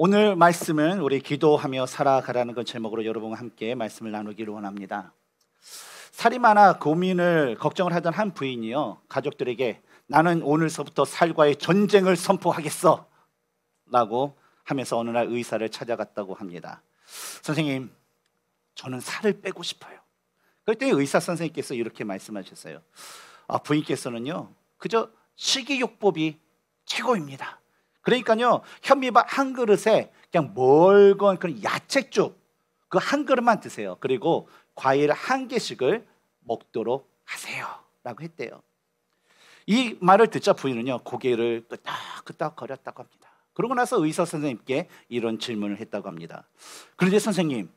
오늘 말씀은 우리 기도하며 살아가라는 것 그 제목으로 여러분과 함께 말씀을 나누기를 원합니다. 살이마나 고민을 걱정을 하던 한 부인이요 가족들에게 나는 오늘서부터 살과의 전쟁을 선포하겠어라고 하면서 어느 날 의사를 찾아갔다고 합니다. 선생님, 저는 살을 빼고 싶어요. 그때 의사 선생님께서 이렇게 말씀하셨어요. 아, 부인께서는요 그저 식이요법이 최고입니다. 그러니까요, 현미밥 한 그릇에 그냥 멀건 그런 야채죽 그 한 그릇만 드세요. 그리고 과일 한 개씩을 먹도록 하세요라고 했대요. 이 말을 듣자 부인은요 고개를 끄덕끄덕 거렸다고 합니다. 그러고 나서 의사 선생님께 이런 질문을 했다고 합니다. 그런데 선생님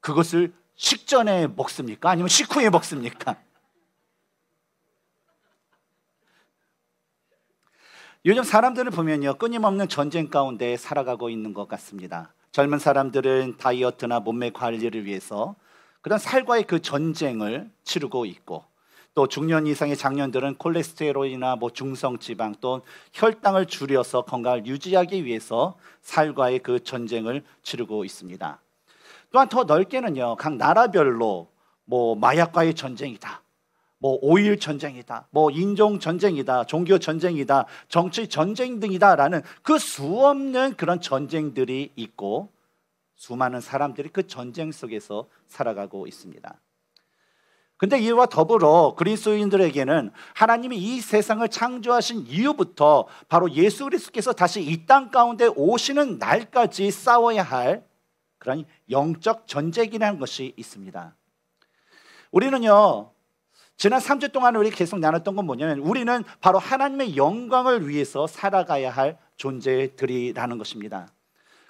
그것을 식전에 먹습니까? 아니면 식후에 먹습니까? 요즘 사람들을 보면요 끊임없는 전쟁 가운데 살아가고 있는 것 같습니다. 젊은 사람들은 다이어트나 몸매 관리를 위해서 그런 살과의 그 전쟁을 치르고 있고 또 중년 이상의 장년들은 콜레스테롤이나 뭐 중성 지방 또 혈당을 줄여서 건강을 유지하기 위해서 살과의 그 전쟁을 치르고 있습니다. 또한 더 넓게는요 각 나라별로 뭐 마약과의 전쟁이다 뭐 5일 전쟁이다, 뭐 인종 전쟁이다, 종교 전쟁이다, 정치 전쟁 등이다라는 그 수없는 그런 전쟁들이 있고 수많은 사람들이 그 전쟁 속에서 살아가고 있습니다. 근데 이와 더불어 그리스도인들에게는 하나님이 이 세상을 창조하신 이후부터 바로 예수 그리스도께서 다시 이 땅 가운데 오시는 날까지 싸워야 할 그런 영적 전쟁이라는 것이 있습니다. 우리는요 지난 3주 동안 우리 계속 나눴던 건 뭐냐면 우리는 바로 하나님의 영광을 위해서 살아가야 할 존재들이라는 것입니다.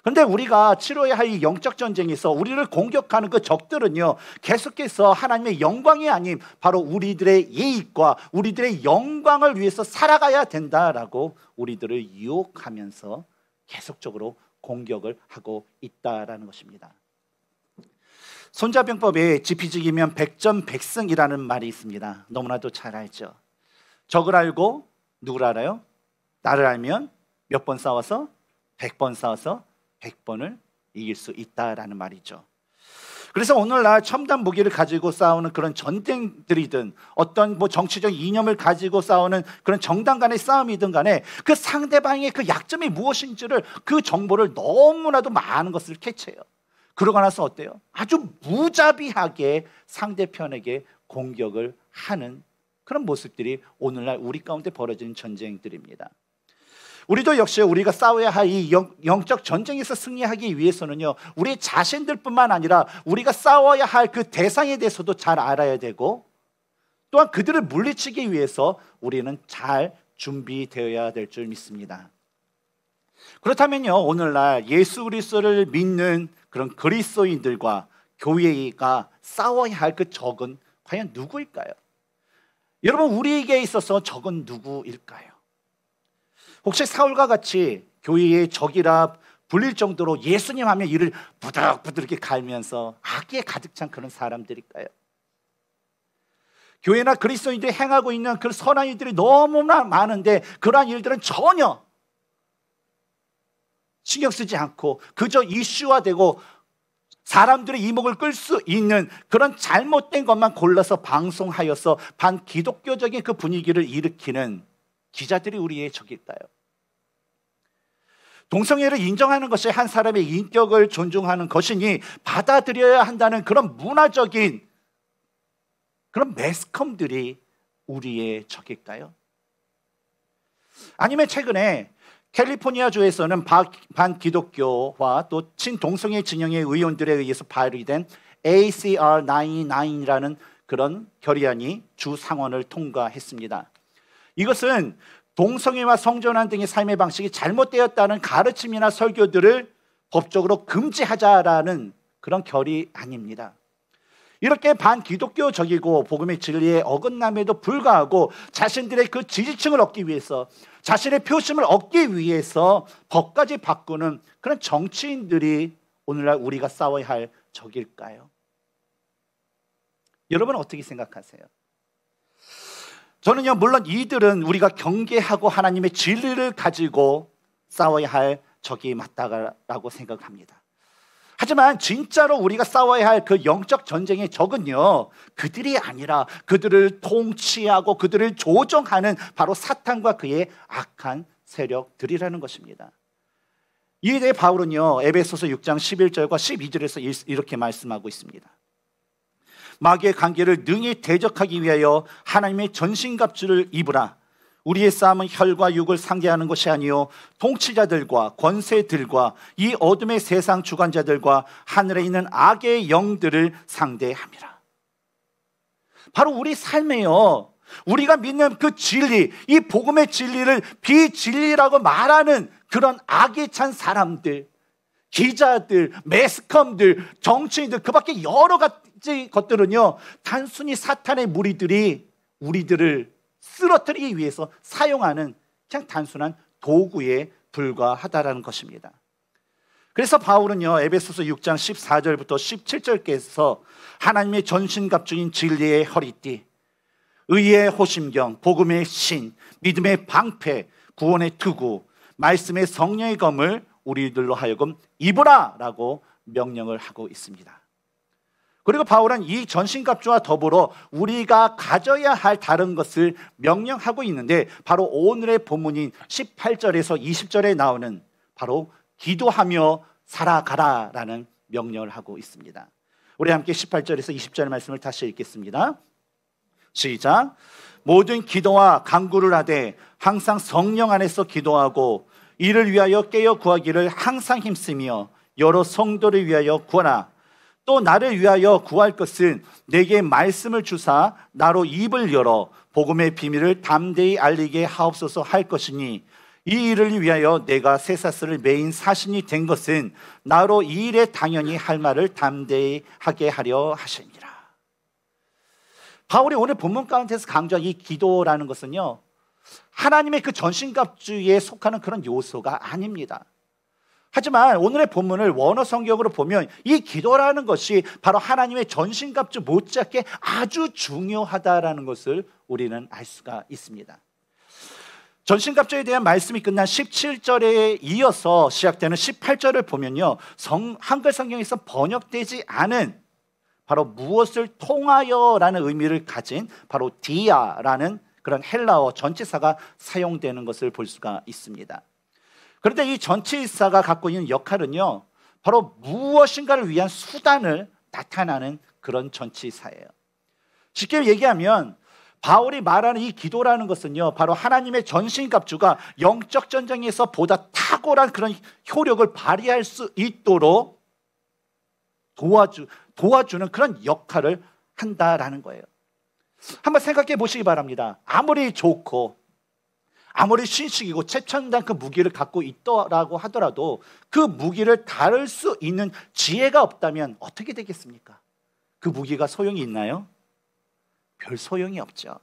그데 우리가 치러야 할 이 영적 전쟁에서 우리를 공격하는 그 적들은요 계속해서 하나님의 영광이 아닌 바로 우리들의 예익과 우리들의 영광을 위해서 살아가야 된다라고 우리들을 유혹하면서 계속적으로 공격을 하고 있다라는 것입니다. 손자병법에 지피지기면 백전백승이라는 말이 있습니다. 너무나도 잘 알죠. 적을 알고 누굴 알아요? 나를 알면 몇 번 싸워서 백번 싸워서 백번을 이길 수 있다라는 말이죠. 그래서 오늘날 첨단 무기를 가지고 싸우는 그런 전쟁들이든 어떤 뭐 정치적 이념을 가지고 싸우는 그런 정당 간의 싸움이든 간에 그 상대방의 그 약점이 무엇인지를 그 정보를 너무나도 많은 것을 캐치해요. 그러고 나서 어때요? 아주 무자비하게 상대편에게 공격을 하는 그런 모습들이 오늘날 우리 가운데 벌어지는 전쟁들입니다. 우리도 역시 우리가 싸워야 할 이 영적 전쟁에서 승리하기 위해서는요, 우리 자신들뿐만 아니라 우리가 싸워야 할 그 대상에 대해서도 잘 알아야 되고, 또한 그들을 물리치기 위해서 우리는 잘 준비되어야 될 줄 믿습니다. 그렇다면요, 오늘날 예수 그리스도를 믿는 그런 그리스도인들과 교회가 싸워야 할 그 적은 과연 누구일까요? 여러분 우리에게 있어서 적은 누구일까요? 혹시 사울과 같이 교회의 적이라 불릴 정도로 예수님 하면 이를 부들부들 이게 갈면서 악에 가득 찬 그런 사람들일까요? 교회나 그리스도인들이 행하고 있는 그 선한 일들이 너무나 많은데 그러한 일들은 전혀 신경 쓰지 않고 그저 이슈화되고 사람들의 이목을 끌 수 있는 그런 잘못된 것만 골라서 방송하여서 반 기독교적인 그 분위기를 일으키는 기자들이 우리의 적일까요 동성애를 인정하는 것이 한 사람의 인격을 존중하는 것이니 받아들여야 한다는 그런 문화적인 그런 매스컴들이 우리의 적일까요? 아니면 최근에 캘리포니아주에서는 반기독교와 또 친동성애 진영의 의원들에 의해서 발의된 ACR 99이라는 그런 결의안이 주 상원을 통과했습니다. 이것은 동성애와 성전환 등의 삶의 방식이 잘못되었다는 가르침이나 설교들을 법적으로 금지하자라는 그런 결의아닙니다 이렇게 반기독교적이고 복음의 진리에 어긋남에도 불구하고 자신들의 그 지지층을 얻기 위해서 자신의 표심을 얻기 위해서 법까지 바꾸는 그런 정치인들이 오늘날 우리가 싸워야 할 적일까요? 여러분 어떻게 생각하세요? 저는요, 물론 이들은 우리가 경계하고 하나님의 진리를 가지고 싸워야 할 적이 맞다라고 생각합니다. 하지만 진짜로 우리가 싸워야 할 그 영적 전쟁의 적은요, 그들이 아니라 그들을 통치하고 그들을 조정하는 바로 사탄과 그의 악한 세력들이라는 것입니다. 이에 대해 바울은요, 에베소서 6장 11절과 12절에서 이렇게 말씀하고 있습니다. 마귀의 관계를 능히 대적하기 위하여 하나님의 전신갑주를 입으라. 우리의 싸움은 혈과 육을 상대하는 것이 아니요 통치자들과 권세들과 이 어둠의 세상 주관자들과 하늘에 있는 악의 영들을 상대함이라. 바로 우리 삶에요. 우리가 믿는 그 진리, 이 복음의 진리를 비진리라고 말하는 그런 악에 찬 사람들, 기자들, 매스컴들, 정치인들, 그 밖에 여러 가지 것들은요, 단순히 사탄의 무리들이 우리들을 쓰러뜨리기 위해서 사용하는 그냥 단순한 도구에 불과하다라는 것입니다. 그래서 바울은요 에베소서 6장 14절부터 17절께서 하나님의 전신갑 중인 진리의 허리띠, 의의 호심경, 복음의 신, 믿음의 방패, 구원의 투구, 말씀의 성령의 검을 우리들로 하여금 입으라라고 명령을 하고 있습니다. 그리고 바울은 이 전신갑주와 더불어 우리가 가져야 할 다른 것을 명령하고 있는데 바로 오늘의 본문인 18절에서 20절에 나오는 바로 기도하며 살아가라라는 명령을 하고 있습니다. 우리 함께 18절에서 20절 의 말씀을 다시 읽겠습니다. 시작. 모든 기도와 간구를 하되 항상 성령 안에서 기도하고 이를 위하여 깨어 구하기를 항상 힘쓰며 여러 성도를 위하여 구하라. 또 나를 위하여 구할 것은 내게 말씀을 주사 나로 입을 열어 복음의 비밀을 담대히 알리게 하옵소서 할 것이니 이 일을 위하여 내가 세사스를 메인 사신이 된 것은 나로 이 일에 당연히 할 말을 담대히 하게 하려 하십니다. 바울이 오늘 본문 가운데서 강조한 이 기도라는 것은요 하나님의 그 전신갑주에 속하는 그런 요소가 아닙니다. 하지만 오늘의 본문을 원어 성격으로 보면 이 기도라는 것이 바로 하나님의 전신갑주 못지않게 아주 중요하다라는 것을 우리는 알 수가 있습니다. 전신갑주에 대한 말씀이 끝난 17절에 이어서 시작되는 18절을 보면요. 성, 한글 성경에서 번역되지 않은 바로 무엇을 통하여라는 의미를 가진 바로 디아라는 그런 헬라어 전체사가 사용되는 것을 볼 수가 있습니다. 그런데 이 전치사가 갖고 있는 역할은요, 바로 무엇인가를 위한 수단을 나타나는 그런 전치사예요. 쉽게 얘기하면 바울이 말하는 이 기도라는 것은요, 바로 하나님의 전신갑주가 영적 전쟁에서 보다 탁월한 그런 효력을 발휘할 수 있도록 도와주, 도와주는 그런 역할을 한다라는 거예요. 한번 생각해 보시기 바랍니다. 아무리 좋고 아무리 신식이고 최첨단 그 무기를 갖고 있더라고 하더라도 그 무기를 다룰 수 있는 지혜가 없다면 어떻게 되겠습니까? 그 무기가 소용이 있나요? 별 소용이 없죠.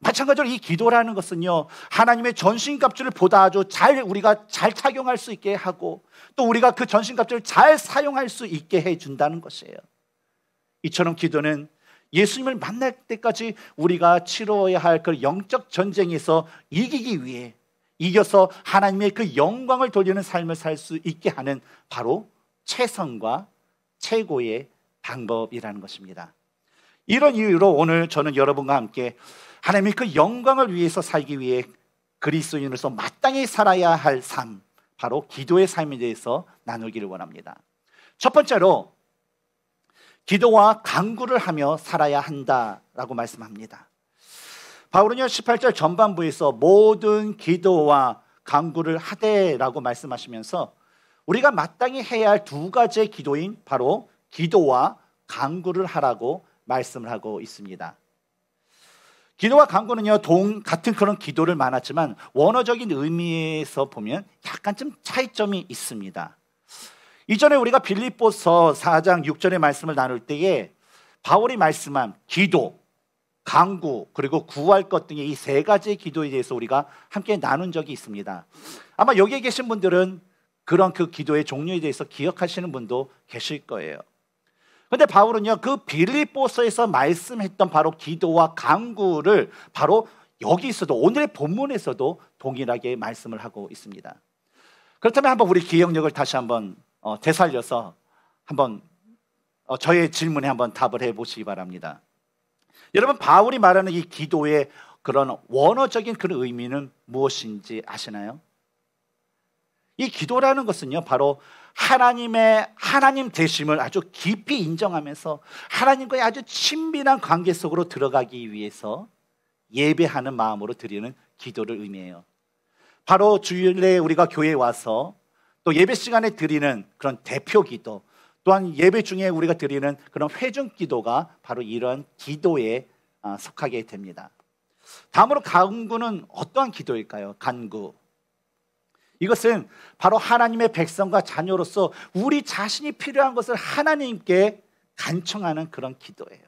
마찬가지로 이 기도라는 것은요 하나님의 전신갑주를 보다 아주 잘 우리가 잘 착용할 수 있게 하고 또 우리가 그 전신갑주를 잘 사용할 수 있게 해 준다는 것이에요. 이처럼 기도는 예수님을 만날 때까지 우리가 치러야 할 그 영적 전쟁에서 이기기 위해 이겨서 하나님의 그 영광을 돌리는 삶을 살 수 있게 하는 바로 최선과 최고의 방법이라는 것입니다. 이런 이유로 오늘 저는 여러분과 함께 하나님의 그 영광을 위해서 살기 위해 그리스도인으로서 마땅히 살아야 할 삶, 바로 기도의 삶에 대해서 나누기를 원합니다. 첫 번째로 기도와 강구를 하며 살아야 한다라고 말씀합니다. 바울은요 18절 전반부에서 모든 기도와 강구를 하되라고 말씀하시면서 우리가 마땅히 해야 할 두 가지의 기도인 바로 기도와 강구를 하라고 말씀을 하고 있습니다. 기도와 강구는요 동 같은 그런 기도를 많았지만 원어적인 의미에서 보면 약간 좀 차이점이 있습니다. 이전에 우리가 빌립보서 4장 6절의 말씀을 나눌 때에 바울이 말씀한 기도, 강구, 그리고 구할 것 등의 이 세 가지의 기도에 대해서 우리가 함께 나눈 적이 있습니다. 아마 여기에 계신 분들은 그런 그 기도의 종류에 대해서 기억하시는 분도 계실 거예요. 근데 바울은요, 그 빌립보서에서 말씀했던 바로 기도와 강구를 바로 여기서도 오늘의 본문에서도 동일하게 말씀을 하고 있습니다. 그렇다면 한번 우리 기억력을 다시 한번 어, 되살려서 한번 어, 저의 질문에 한번 답을 해보시기 바랍니다. 여러분 바울이 말하는 이 기도의 그런 원어적인 그런 의미는 무엇인지 아시나요? 이 기도라는 것은요 바로 하나님의 하나님 되심을 아주 깊이 인정하면서 하나님과의 아주 친밀한 관계 속으로 들어가기 위해서 예배하는 마음으로 드리는 기도를 의미해요. 바로 주일에 우리가 교회에 와서 또 예배 시간에 드리는 그런 대표 기도 또한 예배 중에 우리가 드리는 그런 회중 기도가 바로 이런 기도에 아, 속하게 됩니다. 다음으로 간구는 어떠한 기도일까요? 간구. 이것은 바로 하나님의 백성과 자녀로서 우리 자신이 필요한 것을 하나님께 간청하는 그런 기도예요.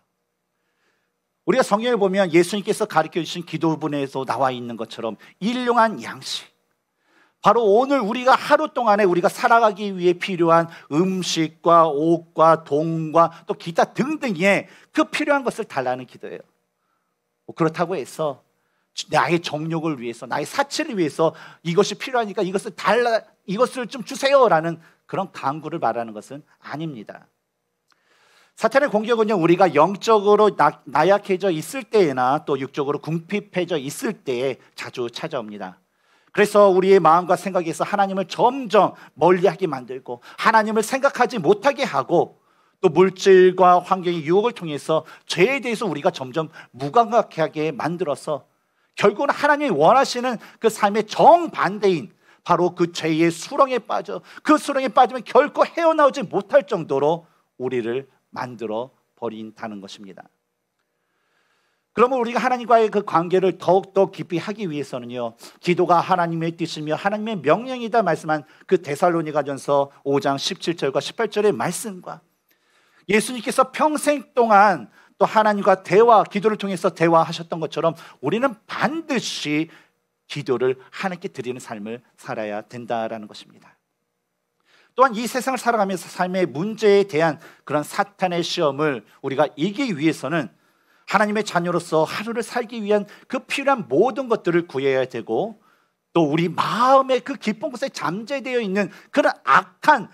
우리가 성경에 보면 예수님께서 가르쳐 주신 기도분에서 나와 있는 것처럼 일용한 양식, 바로 오늘 우리가 하루 동안에 우리가 살아가기 위해 필요한 음식과 옷과 돈과 또 기타 등등의 그 필요한 것을 달라는 기도예요. 뭐 그렇다고 해서 나의 정욕을 위해서 나의 사치를 위해서 이것이 필요하니까 이것을 달라 이것을 좀 주세요라는 그런 강구를 말하는 것은 아닙니다. 사탄의 공격은요 우리가 영적으로 나, 약해져 있을 때나 또 육적으로 궁핍해져 있을 때에 자주 찾아옵니다. 그래서 우리의 마음과 생각에서 하나님을 점점 멀리하게 만들고 하나님을 생각하지 못하게 하고 또 물질과 환경의 유혹을 통해서 죄에 대해서 우리가 점점 무감각하게 만들어서 결국은 하나님이 원하시는 그 삶의 정반대인 바로 그 죄의 수렁에 빠져 그 수렁에 빠지면 결코 헤어나오지 못할 정도로 우리를 만들어 버린다는 것입니다. 그러면 우리가 하나님과의 그 관계를 더욱더 깊이 하기 위해서는요. 기도가 하나님의 뜻이며 하나님의 명령이다 말씀한 그대살로니가전서 5장 17절과 18절의 말씀과 예수님께서 평생 동안 또 하나님과 대화, 기도를 통해서 대화하셨던 것처럼 우리는 반드시 기도를 하나님께 드리는 삶을 살아야 된다라는 것입니다. 또한 이 세상을 살아가면서 삶의 문제에 대한 그런 사탄의 시험을 우리가 이기 위해서는 하나님의 자녀로서 하루를 살기 위한 그 필요한 모든 것들을 구해야 되고 또 우리 마음의 그 깊은 곳에 잠재되어 있는 그런 악한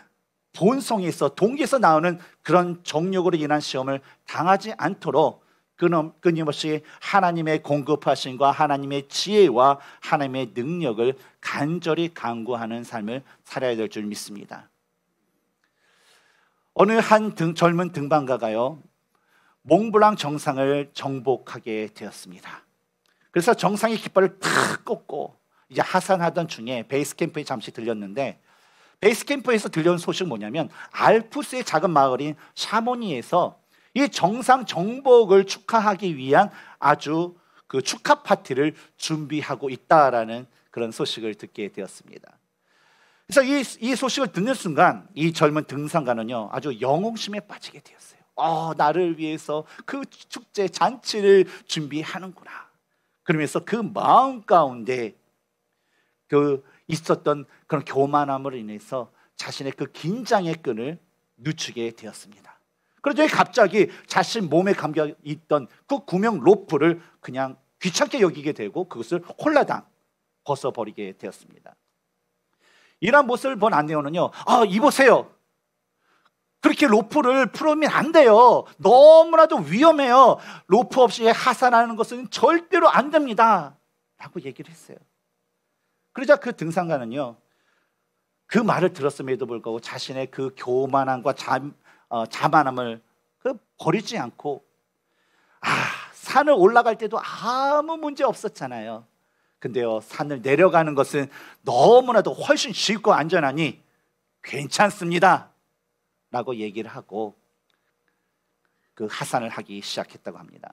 본성에서 동기에서 나오는 그런 정력으로 인한 시험을 당하지 않도록 끊임없이 하나님의 공급하신과 하나님의 지혜와 하나님의 능력을 간절히 강구하는 삶을 살아야 될 줄 믿습니다. 어느 한 등, 젊은 등반가가요 몽블랑 정상을 정복하게 되었습니다. 그래서 정상의 깃발을 탁 꺾고 이제 하산하던 중에 베이스 캠프에 잠시 들렸는데 베이스 캠프에서 들려온 소식 뭐냐면 알프스의 작은 마을인 샤모니에서 이 정상 정복을 축하하기 위한 아주 그 축하 파티를 준비하고 있다라는 그런 소식을 듣게 되었습니다. 그래서 이, 이 소식을 듣는 순간 이 젊은 등산가는요 아주 영웅심에 빠지게 되었어요. 어, 나를 위해서 그 축제 잔치를 준비하는구나. 그러면서 그 마음 가운데 그 있었던 그런 교만함으로 인해서 자신의 그 긴장의 끈을 늦추게 되었습니다. 그러더니 갑자기 자신 몸에 감겨 있던 그 구명 로프를 그냥 귀찮게 여기게 되고 그것을 홀라당 벗어버리게 되었습니다. 이러한 모습을 본 안내원은요, 아, 입으세요. 그렇게 로프를 풀으면 안 돼요. 너무나도 위험해요. 로프 없이 하산하는 것은 절대로 안 됩니다. 라고 얘기를 했어요. 그러자 그 등산가는요. 그 말을 들었음에도 불구하고 자신의 그 교만함과 잠, 어, 자만함을 그 버리지 않고 아, 산을 올라갈 때도 아무 문제 없었잖아요. 근데요, 산을 내려가는 것은 너무나도 훨씬 쉽고 안전하니 괜찮습니다. 라고 얘기를 하고 그 하산을 하기 시작했다고 합니다.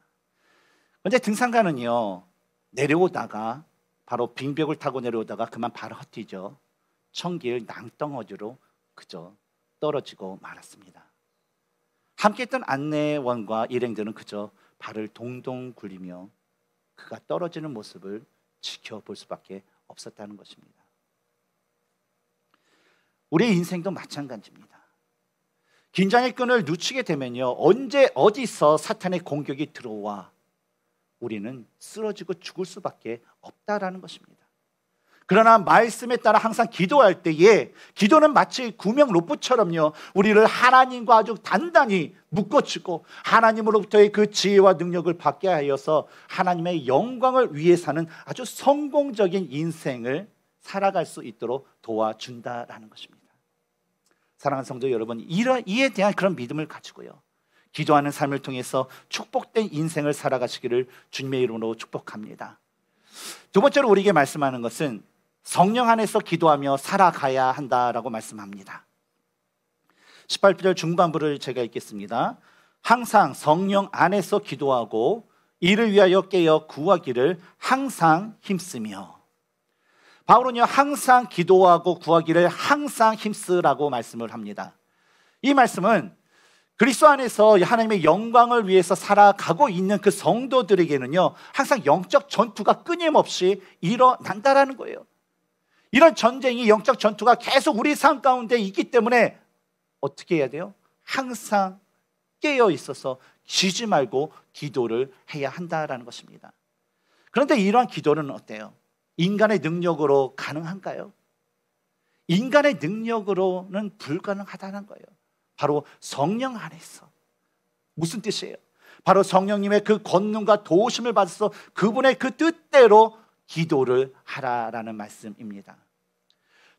근데 등산가는요, 내려오다가 바로 빙벽을 타고 내려오다가 그만 발을 헛디죠. 청길 낭떠어지로 그저 떨어지고 말았습니다. 함께 했던 안내원과 일행들은 그저 발을 동동 굴리며 그가 떨어지는 모습을 지켜볼 수밖에 없었다는 것입니다. 우리의 인생도 마찬가지입니다. 긴장의 끈을 놓치게 되면요. 언제 어디서 사탄의 공격이 들어와 우리는 쓰러지고 죽을 수밖에 없다라는 것입니다. 그러나 말씀에 따라 항상 기도할 때에 기도는 마치 구명 로프처럼요. 우리를 하나님과 아주 단단히 묶어치고 하나님으로부터의 그 지혜와 능력을 받게 하여서 하나님의 영광을 위해 사는 아주 성공적인 인생을 살아갈 수 있도록 도와준다라는 것입니다. 사랑하는 성도 여러분, 이에 이 대한 그런 믿음을 가지고요. 기도하는 삶을 통해서 축복된 인생을 살아가시기를 주님의 이름으로 축복합니다. 두 번째로 우리에게 말씀하는 것은 성령 안에서 기도하며 살아가야 한다라고 말씀합니다. 18절 중반부를 제가 읽겠습니다. 항상 성령 안에서 기도하고 이를 위하여 깨어 구하기를 항상 힘쓰며 바울은요 항상 기도하고 구하기를 항상 힘쓰라고 말씀을 합니다. 이 말씀은 그리스도 안에서 하나님의 영광을 위해서 살아가고 있는 그 성도들에게는요 항상 영적 전투가 끊임없이 일어난다라는 거예요. 이런 전쟁이 영적 전투가 계속 우리 삶 가운데 있기 때문에 어떻게 해야 돼요? 항상 깨어 있어서 지지 말고 기도를 해야 한다라는 것입니다. 그런데 이러한 기도는 어때요? 인간의 능력으로 가능한가요? 인간의 능력으로는 불가능하다는 거예요. 바로 성령 안에서. 무슨 뜻이에요? 바로 성령님의 그 권능과 도우심을 받아서 그분의 그 뜻대로 기도를 하라라는 말씀입니다.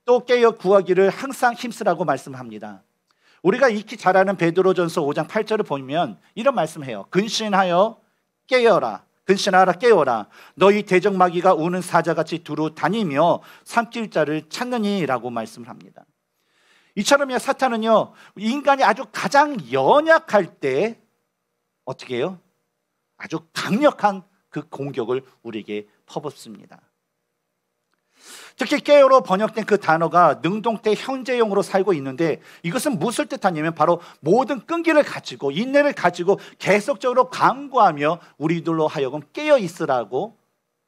또 깨어 구하기를 항상 힘쓰라고 말씀합니다. 우리가 익히 잘 아는 베드로전서 5장 8절을 보면 이런 말씀해요. 근신하여 깨어라. 근신하라 깨어라 너희 대적마귀가 우는 사자같이 두루 다니며 삼킬 자를 찾느니라고 말씀을 합니다. 이처럼 사탄은요 인간이 아주 가장 연약할 때 어떻게 해요? 아주 강력한 그 공격을 우리에게 퍼붓습니다. 특히 깨어로 번역된 그 단어가 능동태 현재형으로 살고 있는데 이것은 무엇을 뜻하냐면 바로 모든 끈기를 가지고 인내를 가지고 계속적으로 강구하며 우리들로 하여금 깨어 있으라고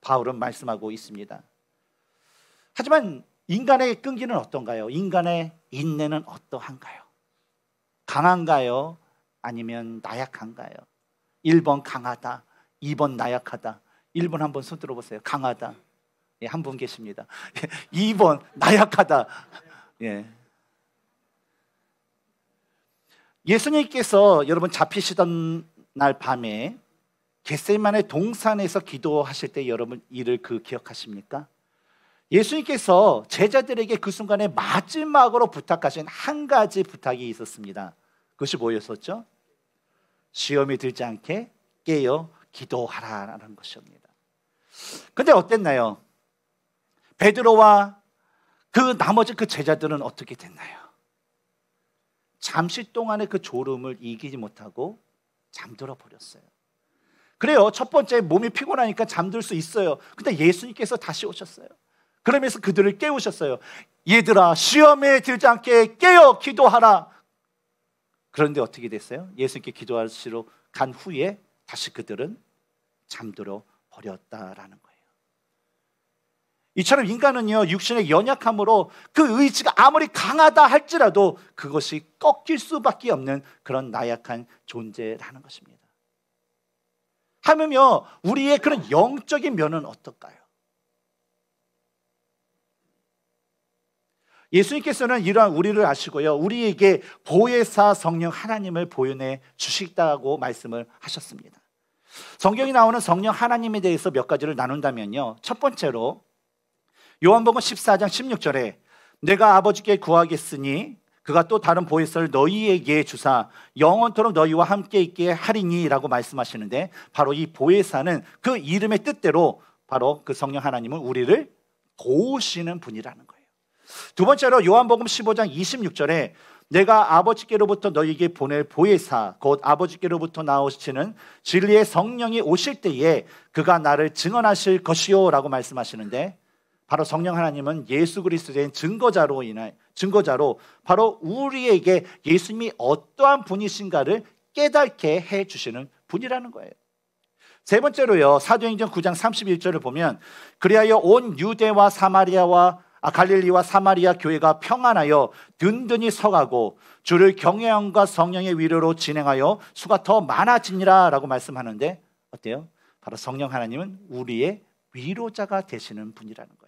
바울은 말씀하고 있습니다. 하지만 인간의 끈기는 어떤가요? 인간의 인내는 어떠한가요? 강한가요? 아니면 나약한가요? 1번 강하다, 2번 나약하다. 1번 한번 손 들어보세요. 강하다. 예, 한 분 계십니다. 예, 2번 나약하다. 예. 예수님께서 여러분 잡히시던 날 밤에 겟세만의 동산에서 기도하실 때 여러분 이를 그 기억하십니까? 예수님께서 제자들에게 그 순간에 마지막으로 부탁하신 한 가지 부탁이 있었습니다. 그것이 뭐였었죠? 시험이 들지 않게 깨어 기도하라라는 것이었습니다. 근데 어땠나요? 베드로와 그 나머지 그 제자들은 어떻게 됐나요? 잠시 동안의 그 졸음을 이기지 못하고 잠들어 버렸어요. 그래요. 첫 번째 몸이 피곤하니까 잠들 수 있어요. 근데 예수님께서 다시 오셨어요. 그러면서 그들을 깨우셨어요. 얘들아, 시험에 들지 않게 깨어 기도하라. 그런데 어떻게 됐어요? 예수님께 기도하시러 간 후에 다시 그들은 잠들어 버렸다라는 거예요. 이처럼 인간은요, 육신의 연약함으로 그 의지가 아무리 강하다 할지라도 그것이 꺾일 수밖에 없는 그런 나약한 존재라는 것입니다. 하면요, 우리의 그런 영적인 면은 어떨까요? 예수님께서는 이러한 우리를 아시고요, 우리에게 보혜사 성령 하나님을 보여내 주시다고 말씀을 하셨습니다. 성경이 나오는 성령 하나님에 대해서 몇 가지를 나눈다면요. 첫 번째로 요한복음 14장 16절에 내가 아버지께 구하겠으니 그가 또 다른 보혜사를 너희에게 주사 영원토록 너희와 함께 있게 하리니라고 말씀하시는데 바로 이 보혜사는 그 이름의 뜻대로 바로 그 성령 하나님은 우리를 도우시는 분이라는 거예요. 두 번째로 요한복음 15장 26절에 내가 아버지께로부터 너희에게 보낼 보혜사 곧 아버지께로부터 나오시는 진리의 성령이 오실 때에 그가 나를 증언하실 것이요라고 말씀하시는데 바로 성령 하나님은 예수 그리스도의 증거자로 인하 증거자로 바로 우리에게 예수님이 어떠한 분이신가를 깨닫게 해 주시는 분이라는 거예요. 세 번째로요. 사도행전 9장 31절을 보면 그리하여 온 유대와 사마리아와 아, 갈릴리와 사마리아 교회가 평안하여 든든히 서가고 주를 경외함과 성령의 위로로 진행하여 수가 더 많아지니라라고 말씀하는데 어때요? 바로 성령 하나님은 우리의 위로자가 되시는 분이라는 거예요.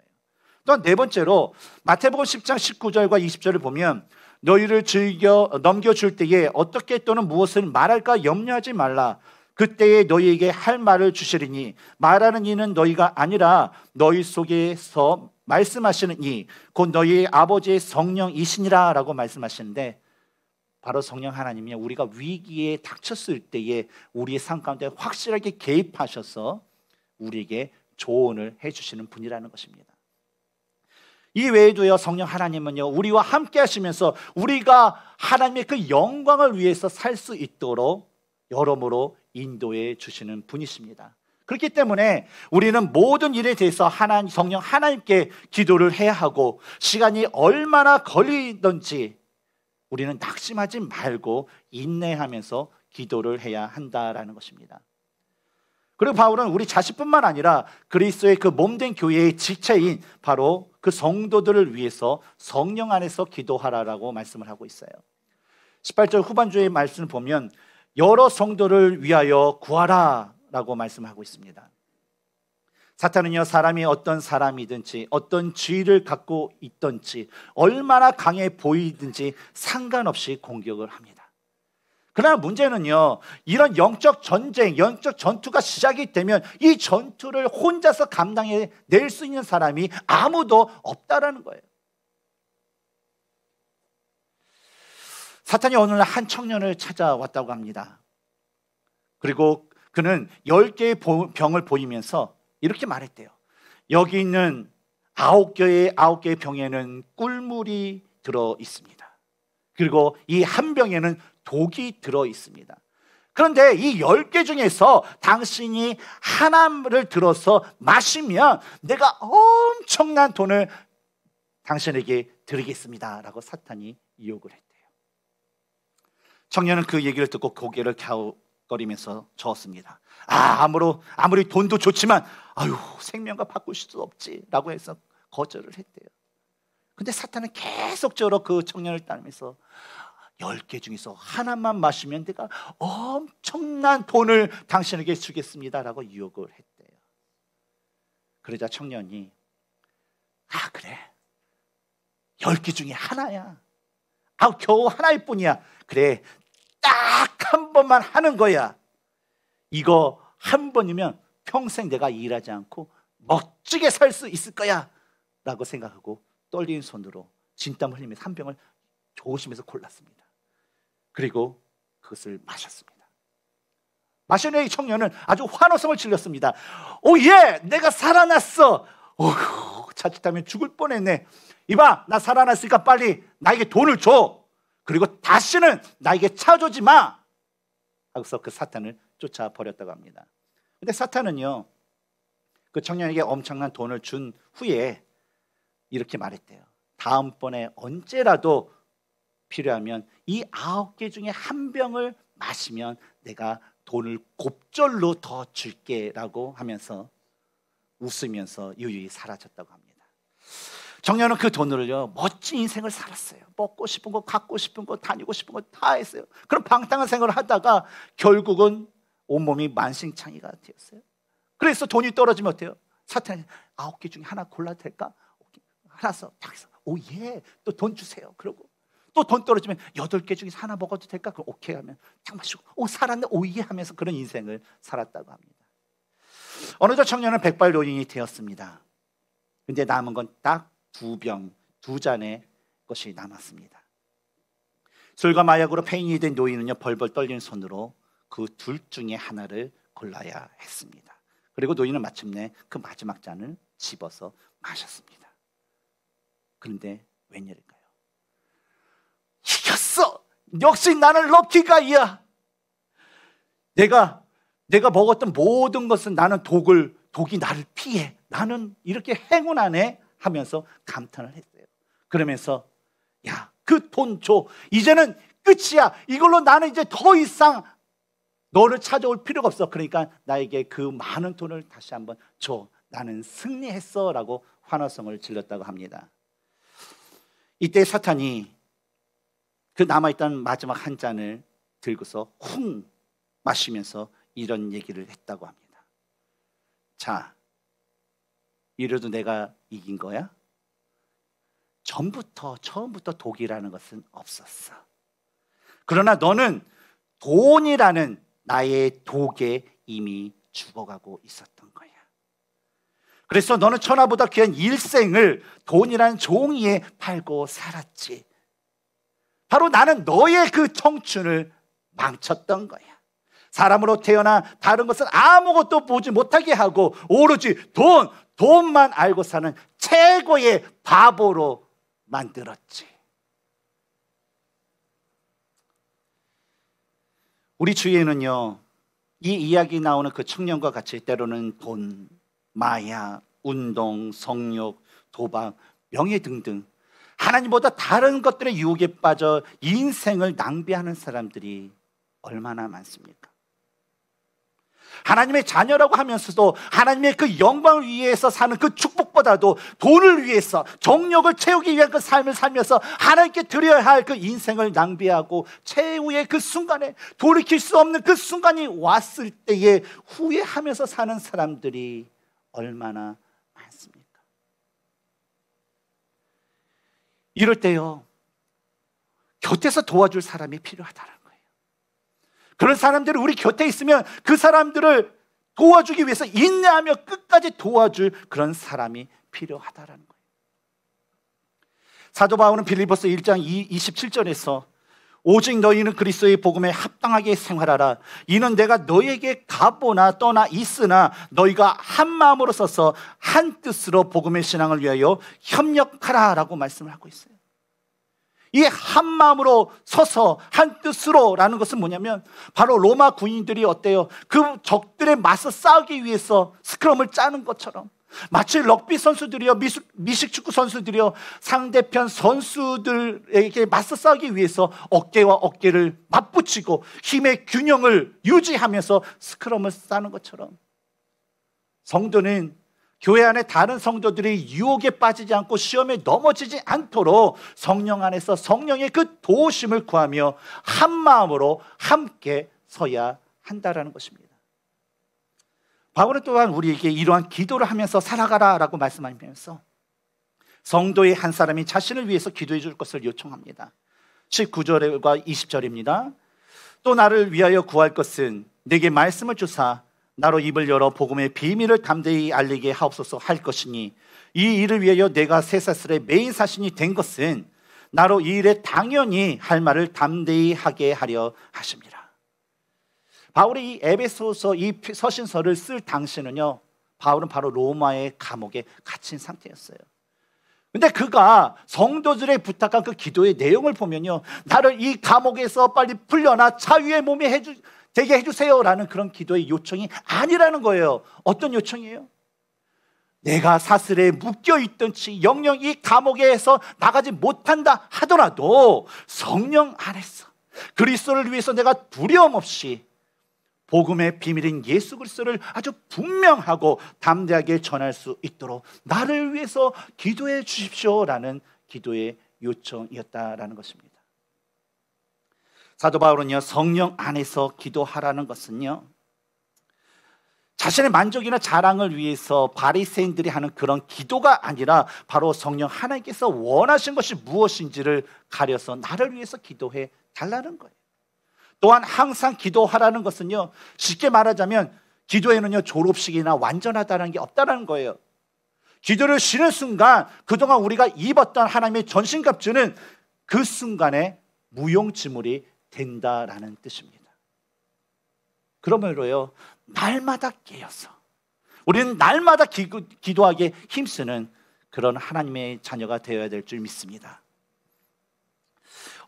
또한 네 번째로 마태복음 10장 19절과 20절을 보면 너희를 즐겨 넘겨줄 때에 어떻게 또는 무엇을 말할까 염려하지 말라. 그때에 너희에게 할 말을 주시리니 말하는 이는 너희가 아니라 너희 속에서 말씀하시는 이 곧너희 아버지의 성령이시니라라고 말씀하시는데 바로 성령 하나님이 우리가 위기에 닥쳤을 때에 우리의 삶 가운데 확실하게 개입하셔서 우리에게 조언을 해 주시는 분이라는 것입니다. 이 외에도요 성령 하나님은요 우리와 함께 하시면서 우리가 하나님의 그 영광을 위해서 살 수 있도록 여러모로 인도해 주시는 분이십니다. 그렇기 때문에 우리는 모든 일에 대해서 하나님 성령 하나님께 기도를 해야 하고 시간이 얼마나 걸리든지 우리는 낙심하지 말고 인내하면서 기도를 해야 한다라는 것입니다. 그리고 바울은 우리 자신뿐만 아니라 그리스도의 그 몸된 교회의 지체인 바로 그 성도들을 위해서 성령 안에서 기도하라라고 말씀을 하고 있어요. 18절 후반주의 말씀을 보면 여러 성도를 위하여 구하라라고 말씀하고 있습니다. 사탄은요, 사람이 어떤 사람이든지, 어떤 지위를 갖고 있든지, 얼마나 강해 보이든지 상관없이 공격을 합니다. 그러나 문제는요, 이런 영적 전쟁, 영적 전투가 시작이 되면 이 전투를 혼자서 감당해 낼 수 있는 사람이 아무도 없다라는 거예요. 사탄이 오늘 한 청년을 찾아왔다고 합니다. 그리고 그는 열개의 병을 보이면서 이렇게 말했대요. 여기 있는 9개의 9개의 병에는 꿀물이 들어 있습니다. 그리고 이 한 병에는 독이 들어 있습니다. 그런데 이 열 개 중에서 당신이 하나를 들어서 마시면 내가 엄청난 돈을 당신에게 드리겠습니다. 라고 사탄이 유혹을 했대요. 청년은 그 얘기를 듣고 고개를 갸웃거리면서 저었습니다. 아, 아무로, 아무리 돈도 좋지만, 아유, 생명과 바꿀 수 없지. 라고 해서 거절을 했대요. 근데 사탄은 계속적으로 그 청년을 따르면서 10개 중에서 하나만 마시면 내가 엄청난 돈을 당신에게 주겠습니다라고 유혹을 했대요. 그러자 청년이 아 그래 10개 중에 하나야. 아 겨우 하나일 뿐이야. 그래 딱 한 번만 하는 거야. 이거 한 번이면 평생 내가 일하지 않고 멋지게 살 수 있을 거야. 라고 생각하고 떨린 손으로 진땀 흘리면서 한 병을 조심해서 골랐습니다. 그리고 그것을 마셨습니다. 마시는 이 청년은 아주 환호성을 질렀습니다. 오, 예! 내가 살아났어! 어휴, 자칫하면 죽을 뻔했네. 이봐, 나 살아났으니까 빨리 나에게 돈을 줘! 그리고 다시는 나에게 찾아오지 마! 하고서 그 사탄을 쫓아 버렸다고 합니다. 근데 사탄은요, 그 청년에게 엄청난 돈을 준 후에 이렇게 말했대요. 다음번에 언제라도 필요하면 이 아홉 개 중에 한 병을 마시면 내가 돈을 곱절로 더 줄게라고 하면서 웃으면서 유유히 사라졌다고 합니다. 정년는그 돈으로요 멋진 인생을 살았어요. 먹고 싶은 거, 갖고 싶은 거, 다니고 싶은 거 다 했어요. 그런 방탕한 생활을 하다가 결국은 온몸이 만신창이가 되었어요. 그래서 돈이 떨어지면 어때요? 사탄이 아홉 개 중에 하나 골라 될까? 알아서 자기서 오예. 또 돈 주세요. 그러고 또 돈 떨어지면 여덟 개 중에 하나 먹어도 될까? 그럼 오케이 하면 탁 마시고 오 살았네 오예 하면서 그런 인생을 살았다고 합니다. 어느덧 청년은 백발노인이 되었습니다. 근데 남은 건 딱 두 병, 두 잔의 것이 남았습니다. 술과 마약으로 폐인이 된 노인은요 벌벌 떨리는 손으로 그 둘 중에 하나를 골라야 했습니다. 그리고 노인은 마침내 그 마지막 잔을 집어서 마셨습니다. 그런데 웬일일까요? 이겼어! 역시 나는 럭키가이야! 내가, 내가 먹었던 모든 것은 나는 독을, 독이 나를 피해. 나는 이렇게 행운하네? 하면서 감탄을 했어요. 그러면서, 야, 그 돈 줘. 이제는 끝이야. 이걸로 나는 이제 더 이상 너를 찾아올 필요가 없어. 그러니까 나에게 그 많은 돈을 다시 한번 줘. 나는 승리했어. 라고 환호성을 질렀다고 합니다. 이때 사탄이 그 남아있던 마지막 한 잔을 들고서 쿵 마시면서 이런 얘기를 했다고 합니다. 자, 이래도 내가 이긴 거야? 전부터, 처음부터 독이라는 것은 없었어. 그러나 너는 돈이라는 나의 독에 이미 죽어가고 있었던 거야. 그래서 너는 천하보다 귀한 일생을 돈이라는 종이에 팔고 살았지. 바로 나는 너의 그 청춘을 망쳤던 거야. 사람으로 태어나 다른 것은 아무것도 보지 못하게 하고 오로지 돈, 돈만 알고 사는 최고의 바보로 만들었지. 우리 주위에는요, 이 이야기 나오는 그 청년과 같이 때로는 돈, 마약, 운동, 성욕, 도박, 명예 등등 하나님보다 다른 것들의 유혹에 빠져 인생을 낭비하는 사람들이 얼마나 많습니까? 하나님의 자녀라고 하면서도 하나님의 그 영광을 위해서 사는 그 축복보다도 돈을 위해서 정력을 채우기 위한 그 삶을 살면서 하나님께 드려야 할 그 인생을 낭비하고 최후의 그 순간에 돌이킬 수 없는 그 순간이 왔을 때에 후회하면서 사는 사람들이 얼마나 많습니까? 이럴 때요, 곁에서 도와줄 사람이 필요하다는 거예요. 그런 사람들을 우리 곁에 있으면 그 사람들을 도와주기 위해서 인내하며 끝까지 도와줄 그런 사람이 필요하다는 거예요. 사도 바울은 빌리버스 1장 27절에서 오직 너희는 그리스도의 복음에 합당하게 생활하라. 이는 내가 너희에게 가보나 떠나 있으나 너희가 한 마음으로 써서 한 뜻으로 복음의 신앙을 위하여 협력하라라고 말씀을 하고 있어요. 이 한 마음으로 서서 한 뜻으로라는 것은 뭐냐면 바로 로마 군인들이 어때요? 그 적들에 맞서 싸우기 위해서 스크럼을 짜는 것처럼 마치 럭비 선수들이요, 미식, 미식축구 선수들이요, 상대편 선수들에게 맞서 싸우기 위해서 어깨와 어깨를 맞붙이고 힘의 균형을 유지하면서 스크럼을 싸는 것처럼 성도는 교회 안에 다른 성도들이 유혹에 빠지지 않고 시험에 넘어지지 않도록 성령 안에서 성령의 그 도우심을 구하며 한 마음으로 함께 서야 한다라는 것입니다. 바울은 또한 우리에게 이러한 기도를 하면서 살아가라라고 말씀하면서 성도의 한 사람이 자신을 위해서 기도해 줄 것을 요청합니다. 19절과 20절입니다. 또 나를 위하여 구할 것은 내게 말씀을 주사 나로 입을 열어 복음의 비밀을 담대히 알리게 하옵소서 할 것이니 이 일을 위하여 내가 새사슬의 메인 사신이 된 것은 나로 이 일에 당연히 할 말을 담대히 하게 하려 하십니다. 바울이 이 에베소서 이 서신서를 쓸 당시는요. 바울은 바로 로마의 감옥에 갇힌 상태였어요. 근데 그가 성도들의 부탁한 그 기도의 내용을 보면요. 나를 이 감옥에서 빨리 풀려나 자유의 몸이 해주, 되게 해주세요라는 그런 기도의 요청이 아니라는 거예요. 어떤 요청이에요? 내가 사슬에 묶여있던 지 영영 이 감옥에서 나가지 못한다 하더라도 성령 안에서 그리스도를 위해서 내가 두려움 없이 복음의 비밀인 예수 그리스도를 아주 분명하고 담대하게 전할 수 있도록 나를 위해서 기도해 주십시오라는 기도의 요청이었다라는 것입니다. 사도 바울은요 성령 안에서 기도하라는 것은요 자신의 만족이나 자랑을 위해서 바리새인들이 하는 그런 기도가 아니라 바로 성령 하나님께서 원하신 것이 무엇인지를 가려서 나를 위해서 기도해 달라는 거예요. 또한 항상 기도하라는 것은요, 쉽게 말하자면 기도에는요, 졸업식이나 완전하다는 게 없다는 거예요. 기도를 쉬는 순간 그동안 우리가 입었던 하나님의 전신갑주는 그 순간에 무용지물이 된다라는 뜻입니다. 그러므로요, 날마다 깨어서 우리는 날마다 기, 기도하기 힘쓰는 그런 하나님의 자녀가 되어야 될 줄 믿습니다.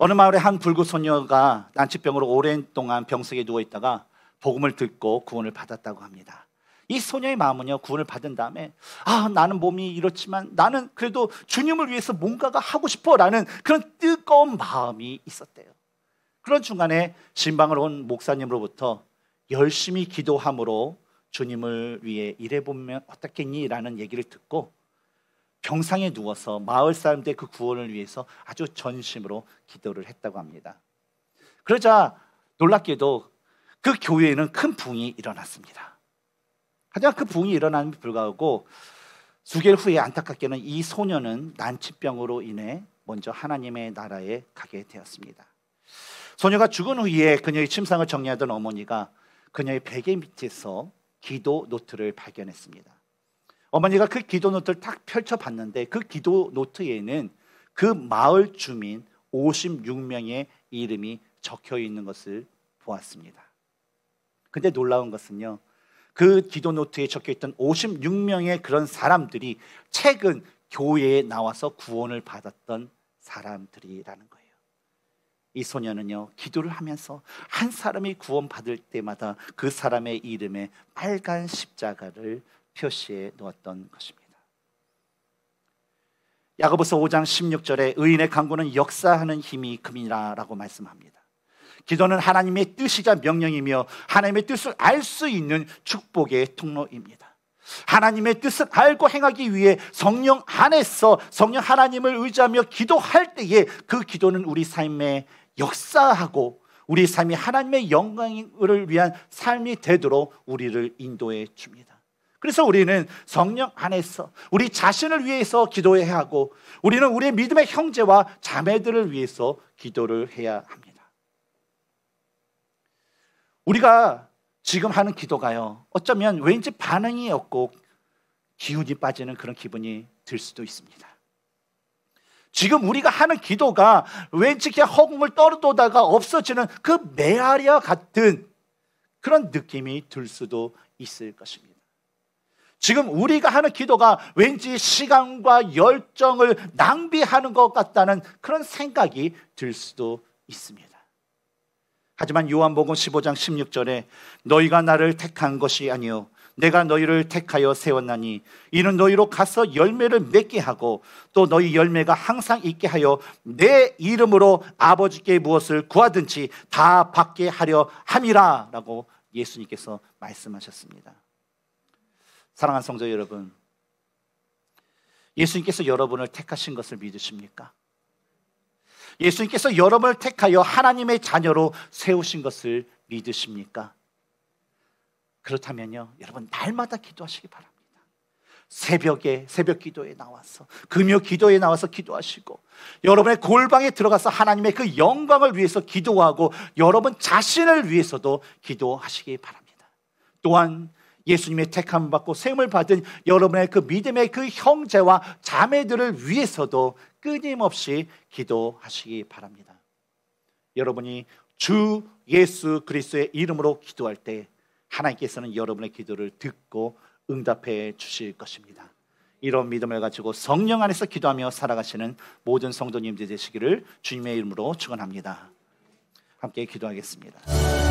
어느 마을에 한 불구 소녀가 난치병으로 오랜 동안 병석에 누워 있다가 복음을 듣고 구원을 받았다고 합니다. 이 소녀의 마음은요 구원을 받은 다음에 아 나는 몸이 이렇지만 나는 그래도 주님을 위해서 뭔가가 하고 싶어라는 그런 뜨거운 마음이 있었대요. 그런 중간에 신방을 온 목사님으로부터 열심히 기도함으로 주님을 위해 일해보면 어떻겠니라는 얘기를 듣고 병상에 누워서 마을 사람들의 그 구원을 위해서 아주 전심으로 기도를 했다고 합니다. 그러자 놀랍게도 그 교회에는 큰 붕이 일어났습니다. 하지만 그 붕이 일어남 불구하고 수개월 후에 안타깝게는 이 소녀는 난치병으로 인해 먼저 하나님의 나라에 가게 되었습니다. 소녀가 죽은 후에 그녀의 침상을 정리하던 어머니가 그녀의 베개 밑에서 기도 노트를 발견했습니다. 어머니가 그 기도 노트를 딱 펼쳐봤는데 그 기도 노트에는 그 마을 주민 56명의 이름이 적혀 있는 것을 보았습니다. 근데 놀라운 것은요. 그 기도 노트에 적혀 있던 56명의 그런 사람들이 최근 교회에 나와서 구원을 받았던 사람들이라는 거예요. 이 소녀는요, 기도를 하면서 한 사람이 구원받을 때마다 그 사람의 이름에 빨간 십자가를 표시해 놓았던 것입니다. 야고보서 5장 16절에 의인의 강구는 역사하는 힘이 금이라라고 말씀합니다. 기도는 하나님의 뜻이자 명령이며 하나님의 뜻을 알 수 있는 축복의 통로입니다. 하나님의 뜻을 알고 행하기 위해 성령 안에서 성령 하나님을 의지하며 기도할 때에 그 기도는 우리 삶에 역사하고 우리 삶이 하나님의 영광을 위한 삶이 되도록 우리를 인도해 줍니다. 그래서 우리는 성령 안에서 우리 자신을 위해서 기도해야 하고 우리는 우리의 믿음의 형제와 자매들을 위해서 기도를 해야 합니다. 우리가 지금 하는 기도가요. 어쩌면 왠지 반응이 없고 기운이 빠지는 그런 기분이 들 수도 있습니다. 지금 우리가 하는 기도가 왠지 그냥 허공을 떨어도다가 없어지는 그 메아리와 같은 그런 느낌이 들 수도 있을 것입니다. 지금 우리가 하는 기도가 왠지 시간과 열정을 낭비하는 것 같다는 그런 생각이 들 수도 있습니다. 하지만 요한복음 15장 16절에 너희가 나를 택한 것이 아니요 내가 너희를 택하여 세웠나니 이는 너희로 가서 열매를 맺게 하고 또 너희 열매가 항상 있게 하여 내 이름으로 아버지께 무엇을 구하든지 다 받게 하려 함이라라고 예수님께서 말씀하셨습니다. 사랑한 성도 여러분, 예수님께서 여러분을 택하신 것을 믿으십니까? 예수님께서 여러분을 택하여 하나님의 자녀로 세우신 것을 믿으십니까? 그렇다면요, 여러분 날마다 기도하시기 바랍니다. 새벽에 새벽 기도에 나와서 금요 기도에 나와서 기도하시고 여러분의 골방에 들어가서 하나님의 그 영광을 위해서 기도하고 여러분 자신을 위해서도 기도하시기 바랍니다. 또한 예수님의 택함 받고 세움을 받은 여러분의 그 믿음의 그 형제와 자매들을 위해서도 끊임없이 기도하시기 바랍니다. 여러분이 주 예수 그리스도의 이름으로 기도할 때 하나님께서는 여러분의 기도를 듣고 응답해 주실 것입니다. 이런 믿음을 가지고 성령 안에서 기도하며 살아가시는 모든 성도님들 되시기를 주님의 이름으로 축원합니다. 함께 기도하겠습니다.